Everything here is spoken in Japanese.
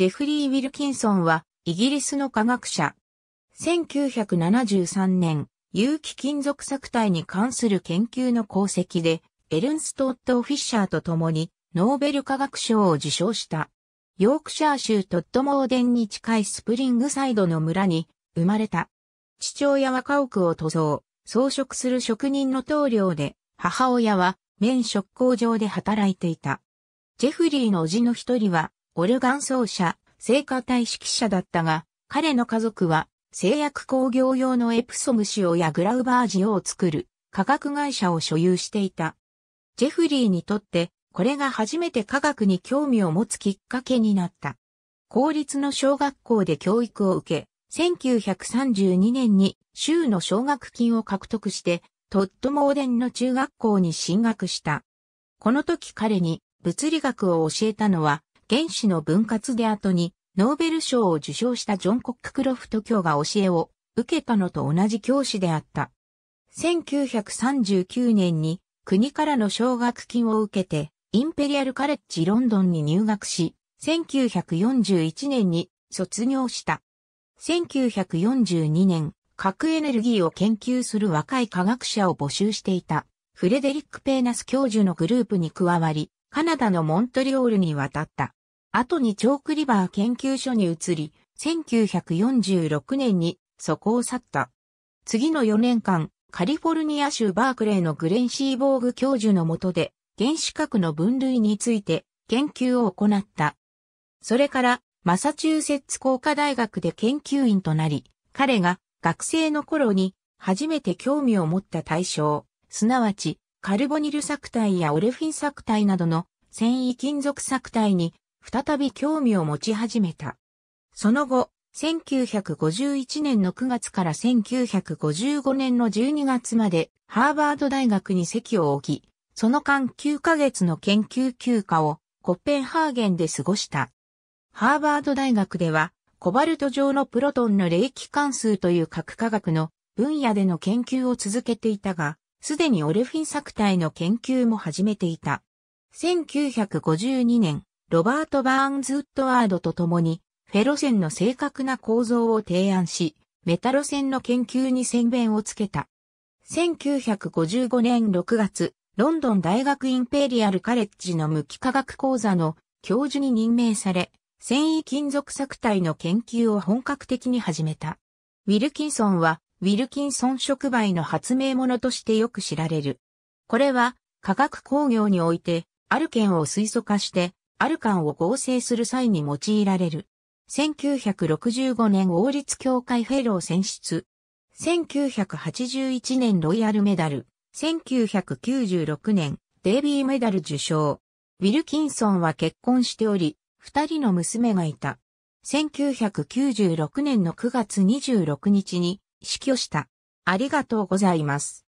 ジェフリー・ウィルキンソンは、イギリスの科学者。1973年、有機金属作体に関する研究の功績で、エルンスト・ット・フィッシャーと共に、ノーベル科学賞を受賞した。ヨークシャー州トットモーデンに近いスプリングサイドの村に生まれた。父親は家屋を塗装、装飾する職人の棟梁で、母親は綿職工場で働いていた。ジェフリーの叔父の一人はオルガン奏者、聖歌隊指揮者だったが、彼の家族は製薬工業用のエプソム塩やグラウバージオを作る化学会社を所有していた。ジェフリーにとってこれが初めて科学に興味を持つきっかけになった。公立の小学校で教育を受け、1932年に州の奨学金を獲得して、トットモーデンの中学校に進学した。この時彼に物理学を教えたのは原子の分割で後に、ノーベル賞を受賞したジョン・コッククロフト教が教えを受けたのと同じ教師であった。1939年に国からの奨学金を受けて、インペリアルカレッジロンドンに入学し、1941年に卒業した。1942年、核エネルギーを研究する若い科学者を募集していた、フレデリック・ペーナス教授のグループに加わり、カナダのモントリオールに渡った。後にチョークリバー研究所に移り、1946年にそこを去った。次の4年間、カリフォルニア州バークレーのグレン・シーボーグ教授の下で、原子核の分類について研究を行った。それから、マサチューセッツ工科大学で研究員となり、彼が学生の頃に初めて興味を持った対象、すなわちカルボニル作体やオレフィン作体などの繊維金属作体に再び興味を持ち始めた。その後、1951年の9月から1955年の12月までハーバード大学に席を置き、その間9ヶ月の研究休暇をコッペンハーゲンで過ごした。ハーバード大学では、コバルト上のプロトンの冷気関数という核化学の分野での研究を続けていたが、すでにオレフィン作体の研究も始めていた。1952年、ロバート・バーンズ・ウッドワードと共に、フェロ線の正確な構造を提案し、メタロ線の研究に宣言をつけた。1955年6月、ロンドン大学インペリアルカレッジの無機化学講座の教授に任命され、繊維金属作体の研究を本格的に始めた。ウィルキンソンは、ウィルキンソン触媒の発明者としてよく知られる。これは、化学工業において、ある件を水素化して、アルカンを合成する際に用いられる。1965年王立協会フェロー選出。1981年ロイヤルメダル。1996年デイビーメダル受賞。ウィルキンソンは結婚しており、二人の娘がいた。1996年の9月26日に死去した。ありがとうございます。